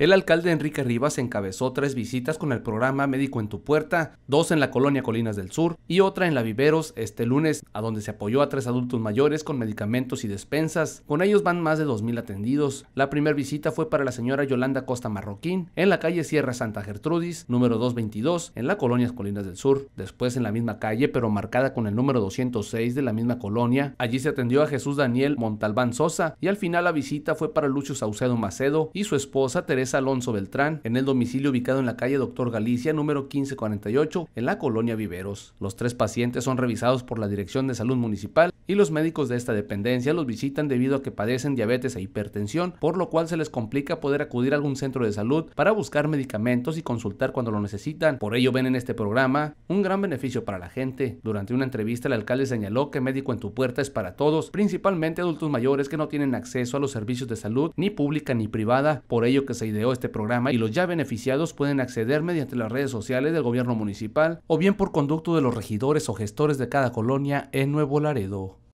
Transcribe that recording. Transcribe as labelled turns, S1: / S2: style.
S1: El alcalde Enrique Rivas encabezó tres visitas con el programa Médico en tu Puerta, dos en la colonia Colinas del Sur y otra en la Viveros este lunes, a donde se apoyó a tres adultos mayores con medicamentos y despensas. Con ellos van más de 2.000 atendidos. La primera visita fue para la señora Yolanda Costa Marroquín en la calle Sierra Santa Gertrudis, número 222, en la colonia Colinas del Sur. Después en la misma calle, pero marcada con el número 206 de la misma colonia, allí se atendió a Jesús Daniel Montalbán Sosa y al final la visita fue para Lucio Saucedo Macedo y su esposa Teresa Alonso Beltrán en el domicilio ubicado en la calle Doctor Galicia número 1548 en la colonia Viveros. Los tres pacientes son revisados por la Dirección de Salud Municipal y los médicos de esta dependencia los visitan debido a que padecen diabetes e hipertensión, por lo cual se les complica poder acudir a algún centro de salud para buscar medicamentos y consultar cuando lo necesitan. Por ello ven en este programa un gran beneficio para la gente. Durante una entrevista el alcalde señaló que médico en tu puerta es para todos, principalmente adultos mayores que no tienen acceso a los servicios de salud ni pública ni privada, por ello que se este programa y los ya beneficiados pueden acceder mediante las redes sociales del gobierno municipal o bien por conducto de los regidores o gestores de cada colonia en Nuevo Laredo.